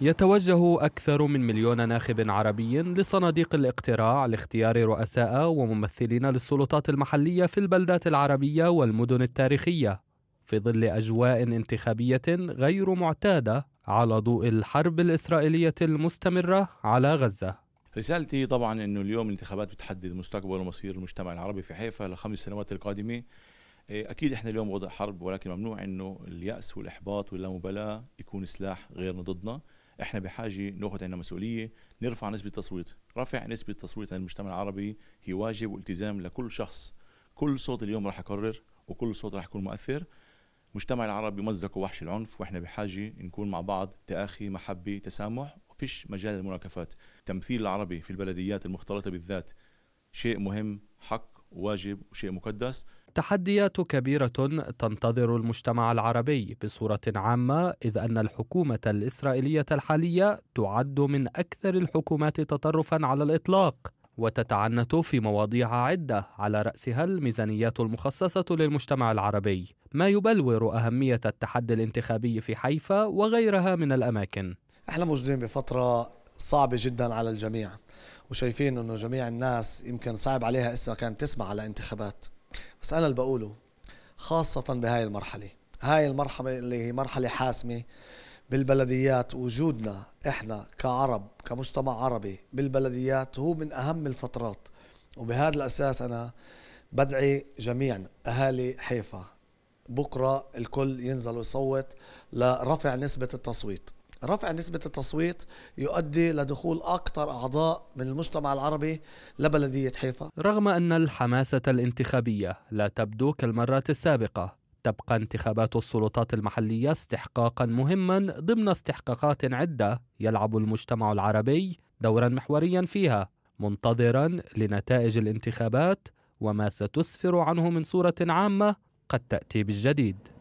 يتوجه أكثر من مليون ناخب عربي لصناديق الاقتراع لاختيار رؤساء وممثلين للسلطات المحلية في البلدات العربية والمدن التاريخية في ظل أجواء انتخابية غير معتادة على ضوء الحرب الإسرائيلية المستمرة على غزة رسالتي طبعا انه اليوم الانتخابات بتحدد مستقبل ومصير المجتمع العربي في حيفا لخمس سنوات القادمه إيه، اكيد احنا اليوم وضع حرب ولكن ممنوع انه الياس والاحباط واللامبالاه يكون سلاح غيرنا ضدنا احنا بحاجه ناخذ عندنا مسؤوليه نرفع نسبه التصويت، رفع نسبه التصويت عند المجتمع العربي هي واجب والتزام لكل شخص، كل صوت اليوم راح يقرر وكل صوت راح يكون مؤثر. المجتمع العربي مزق وحش العنف واحنا بحاجه نكون مع بعض تآخي، محبه، تسامح، وفيش مجال للمناكفات. تمثيل العربي في البلديات المختلطه بالذات شيء مهم، حق واجب وشيء مقدس تحديات كبيرة تنتظر المجتمع العربي بصورة عامة إذ أن الحكومة الإسرائيلية الحالية تعد من أكثر الحكومات تطرفا على الإطلاق وتتعنت في مواضيع عدة على رأسها الميزانيات المخصصة للمجتمع العربي ما يبلور أهمية التحدي الانتخابي في حيفا وغيرها من الأماكن احنا موجودين بفترة صعبة جدا على الجميع وشايفين انه جميع الناس يمكن صعب عليها اسا كانت تسمع على انتخابات بس انا اللي بقوله خاصة بهاي المرحلة هاي المرحلة اللي هي مرحلة حاسمة بالبلديات وجودنا احنا كعرب كمجتمع عربي بالبلديات هو من اهم الفترات وبهذا الاساس انا بدعي جميع اهالي حيفا بكره الكل ينزل ويصوت لرفع نسبه التصويت رفع نسبة التصويت يؤدي لدخول أكثر أعضاء من المجتمع العربي لبلدية حيفا رغم أن الحماسة الانتخابية لا تبدو كالمرات السابقة تبقى انتخابات السلطات المحلية استحقاقا مهما ضمن استحقاقات عدة يلعب المجتمع العربي دورا محوريا فيها منتظرا لنتائج الانتخابات وما ستسفر عنه من صورة عامة قد تأتي بالجديد